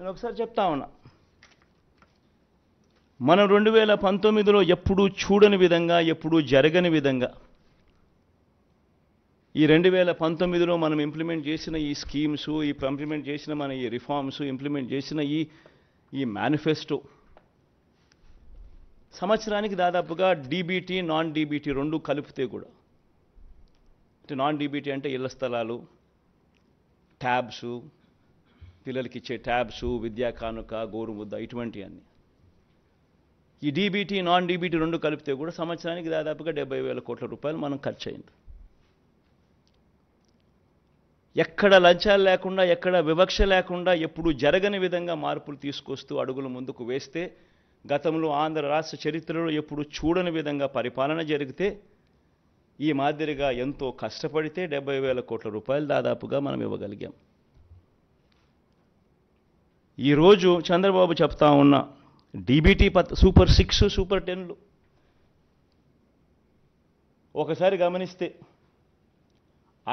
నేను ఒకసారి చెప్తా ఉన్నా మనం రెండు వేల పంతొమ్మిదిలో ఎప్పుడూ చూడని విధంగా ఎప్పుడూ జరగని విధంగా ఈ రెండు వేల పంతొమ్మిదిలో మనం ఇంప్లిమెంట్ చేసిన ఈ స్కీమ్స్ ఈ ఇంప్లిమెంట్ చేసిన మన ఈ రిఫార్మ్స్ ఇంప్లిమెంట్ చేసిన ఈ ఈ మేనిఫెస్టో సంవత్సరానికి దాదాపుగా డీబీటీ నాన్ డీబీటీ రెండు కలిపితే కూడా అంటే నాన్ డీబీటీ అంటే ఇళ్ల స్థలాలు ట్యాబ్స్ పిల్లలకి ఇచ్చే ట్యాబ్స్ విద్యా కానుక గోరుముద్ద ఇటువంటి అన్ని ఈ డీబీటీ నాన్ డీబీటీ రెండు కలిపితే కూడా సంవత్సరానికి దాదాపుగా డెబ్బై వేల కోట్ల రూపాయలు మనం ఖర్చు అయింది ఎక్కడ లంచాలు లేకుండా ఎక్కడ వివక్ష లేకుండా ఎప్పుడు జరగని విధంగా మార్పులు తీసుకొస్తూ అడుగులు ముందుకు వేస్తే గతంలో ఆంధ్ర రాష్ట్ర చరిత్రలో ఎప్పుడు చూడని విధంగా పరిపాలన జరిగితే ఈ మాదిరిగా ఎంతో కష్టపడితే డెబ్బై వేల కోట్ల రూపాయలు దాదాపుగా మనం ఇవ్వగలిగాం ఈరోజు చంద్రబాబు చెప్తా ఉన్న డీబీటీ పత్ సూపర్ సిక్స్ సూపర్ టెన్లు ఒకసారి గమనిస్తే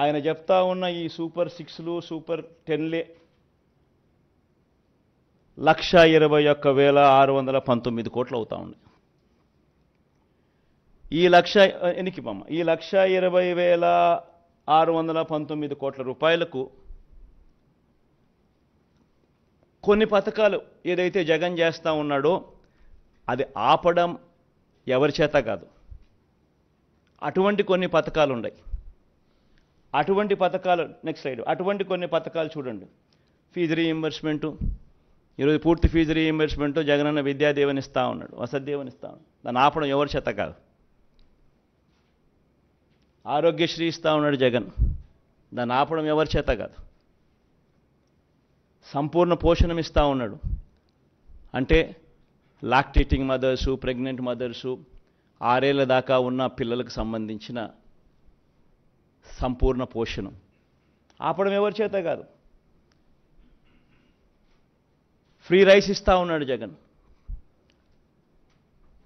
ఆయన చెప్తా ఉన్న ఈ సూపర్ సిక్స్లు సూపర్ టెన్లే లక్ష ఇరవై ఒక్క వేల ఆరు వందల పంతొమ్మిది కోట్లు అవుతా ఉంది ఈ లక్ష ఎనికి ఈ లక్ష ఇరవై వేల ఆరు వందల పంతొమ్మిది కోట్ల రూపాయలకు కొన్ని పథకాలు ఏదైతే జగన్ చేస్తూ ఉన్నాడో అది ఆపడం ఎవరి చేత కాదు అటువంటి కొన్ని పథకాలు ఉన్నాయి అటువంటి పథకాలు నెక్స్ట్ సైడ్ అటువంటి కొన్ని పథకాలు చూడండి ఫీజు రీఎంబర్స్మెంటు ఈరోజు పూర్తి ఫీజు అన్న విద్యా దేవని ఇస్తూ ఉన్నాడు వసతిదేవని ఇస్తూ ఉన్నాడు దాన్ని ఆపడం ఎవరి చేత కాదు ఆరోగ్యశ్రీ ఇస్తూ ఉన్నాడు జగన్ దాన్ని ఆపడం ఎవరి చేత కాదు సంపూర్ణ పోషణమిస్తూ ఉన్నాడు అంటే లాక్టేటింగ్ మదర్సు ప్రెగ్నెంట్ మదర్సు ఆరేళ్ళ దాకా ఉన్న పిల్లలకు సంబంధించిన సంపూర్ణ పోషణం ఆపడం ఎవరి చేత కాదు ఫ్రీ రైస్ ఇస్తూ ఉన్నాడు జగన్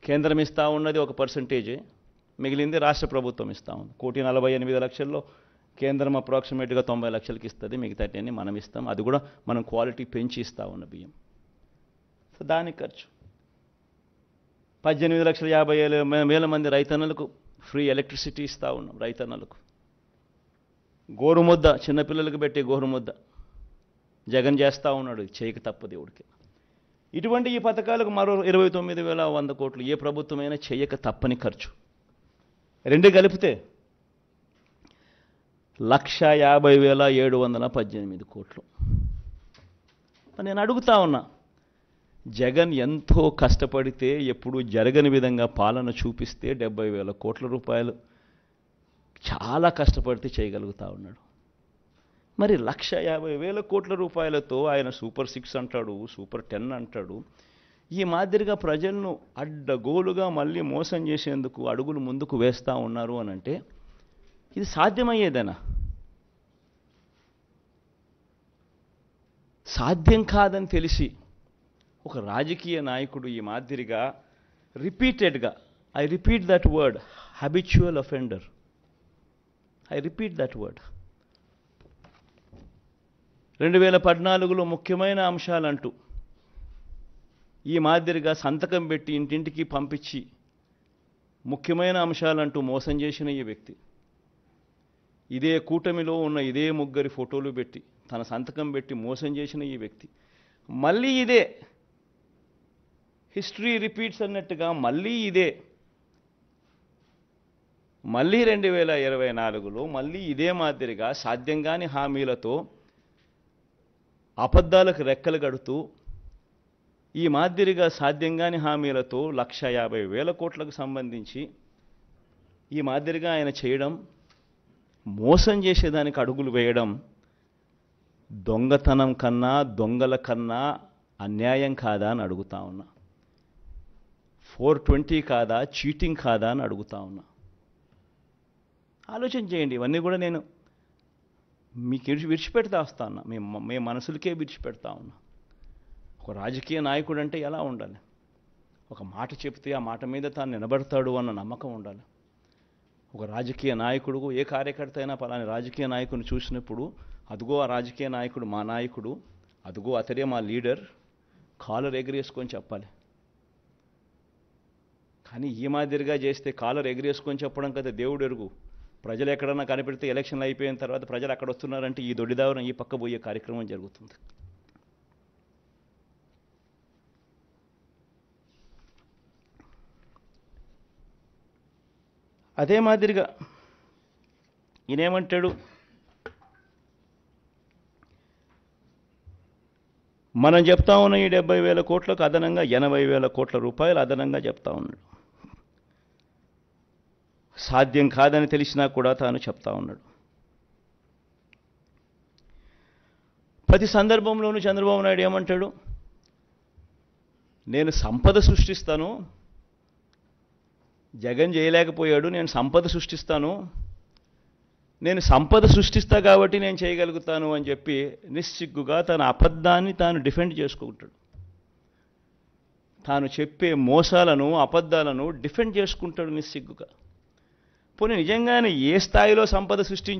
కేంద్రం ఇస్తూ ఉన్నది ఒక పర్సంటేజ్ మిగిలింది రాష్ట్ర ప్రభుత్వం ఇస్తూ ఉంది కోటి నలభై ఎనిమిది లక్షల్లో కేంద్రం అప్రాక్సిమేట్గా తొంభై లక్షలకి ఇస్తుంది మిగతాటన్నీ మనం ఇస్తాం అది కూడా మనం క్వాలిటీ పెంచి ఇస్తా ఉన్న బియ్యం సో దానికి ఖర్చు పద్దెనిమిది లక్షల యాభై వేల మంది రైతన్నలకు ఫ్రీ ఎలక్ట్రిసిటీ ఇస్తూ ఉన్నాం రైతన్నలకు గోరుముద్ద చిన్నపిల్లలకు పెట్టే గోరుముద్ద జగన్ చేస్తూ ఉన్నాడు చేయక తప్పు దేవుడికి ఇటువంటి ఈ పథకాలకు మరో ఇరవై తొమ్మిది వేల వంద కోట్లు ఏ ప్రభుత్వమైనా చేయక తప్పని ఖర్చు రెండు కలిపితే లక్ష యాభై వేల ఏడు వందల పద్దెనిమిది కోట్లు నేను అడుగుతా ఉన్నా జగన్ ఎంతో కష్టపడితే ఎప్పుడూ జరగని విధంగా పాలన చూపిస్తే డెబ్బై వేల కోట్ల రూపాయలు చాలా కష్టపడితే చేయగలుగుతా ఉన్నాడు మరి లక్ష యాభై వేల కోట్ల రూపాయలతో ఆయన సూపర్ సిక్స్ అంటాడు సూపర్ టెన్ అంటాడు ఈ మాదిరిగా ప్రజలను అడ్డగోలుగా మళ్ళీ మోసం చేసేందుకు అడుగులు ముందుకు వేస్తూ ఉన్నారు అని అంటే ఇది సాధ్యమయ్యేదేనా సాధ్యం కాదని తెలిసి ఒక రాజకీయ నాయకుడు ఈ మాదిరిగా రిపీటెడ్గా I repeat that word habitual offender I repeat that word రెండు వేల పద్నాలుగులో ముఖ్యమైన అంశాలంటూ ఈ మాదిరిగా సంతకం పెట్టి ఇంటింటికి పంపించి ముఖ్యమైన అంశాలంటూ మోసం చేసిన ఈ వ్యక్తి ఇదే కూటమిలో ఉన్న ఇదే ముగ్గురి ఫోటోలు పెట్టి తన సంతకం పెట్టి మోసం చేసిన ఈ వ్యక్తి మళ్ళీ ఇదే హిస్టరీ రిపీట్స్ అన్నట్టుగా మళ్ళీ ఇదే మళ్ళీ రెండు వేల ఇరవై నాలుగులో మళ్ళీ ఇదే మాదిరిగా సాధ్యం కాని హామీలతో అబద్ధాలకు రెక్కలు కడుతూ ఈ మాదిరిగా సాధ్యం కాని హామీలతో లక్ష యాభై వేల కోట్లకు సంబంధించి ఈ మాదిరిగా ఆయన చేయడం మోసం చేసేదానికి అడుగులు వేయడం దొంగతనం కన్నా దొంగల కన్నా అన్యాయం కాదా అని అడుగుతా ఉన్నా ఫోర్ ట్వంటీ కాదా చీటింగ్ కాదా అని అడుగుతా ఉన్నా ఆలోచన చేయండి ఇవన్నీ కూడా నేను మీకు విడిచి విడిచిపెడతా వస్తా ఉన్నా మేము మేము మనసులకే విడిచిపెడతా ఉన్నా ఒక రాజకీయ నాయకుడు అంటే ఎలా ఉండాలి ఒక మాట చెప్తే ఆ మాట మీద తాను నిలబడతాడు అన్న నమ్మకం ఉండాలి ఒక రాజకీయ నాయకుడు ఏ కార్యకర్త అయినా పలాని రాజకీయ నాయకుని చూసినప్పుడు అదిగో ఆ రాజకీయ నాయకుడు మా నాయకుడు అదిగో అతడే మా లీడర్ కాలర్ ఎగిరేసుకొని చెప్పాలి కానీ ఈ మాదిరిగా చేస్తే కాలర్ ఎగరేసుకొని చెప్పడం కదా దేవుడు ఎరుగు ప్రజలు ఎక్కడన్నా కనిపెడితే ఎలక్షన్లు అయిపోయిన తర్వాత ప్రజలు అక్కడ వస్తున్నారంటే ఈ దొడ్డిదావరం ఈ పక్క పోయే కార్యక్రమం జరుగుతుంది అదే మాదిరిగా ఈయనేమంటాడు మనం చెప్తా ఉన్న ఈ డెబ్బై వేల కోట్లకు అదనంగా ఎనభై వేల కోట్ల రూపాయలు అదనంగా చెప్తా ఉన్నాడు సాధ్యం కాదని తెలిసినా కూడా తాను చెప్తా ఉన్నాడు ప్రతి సందర్భంలోనూ చంద్రబాబు నాయుడు ఏమంటాడు నేను సంపద సృష్టిస్తాను జగన్ చేయలేకపోయాడు నేను సంపద సృష్టిస్తాను నేను సంపద సృష్టిస్తా కాబట్టి నేను చేయగలుగుతాను అని చెప్పి నిస్సిగ్గుగా తన అబద్ధాన్ని తాను డిఫెండ్ చేసుకుంటాడు తాను చెప్పే మోసాలను అబద్ధాలను డిఫెండ్ చేసుకుంటాడు నిస్సిగ్గుగా పోనీ నిజంగానే ఏ స్థాయిలో సంపద సృష్టించి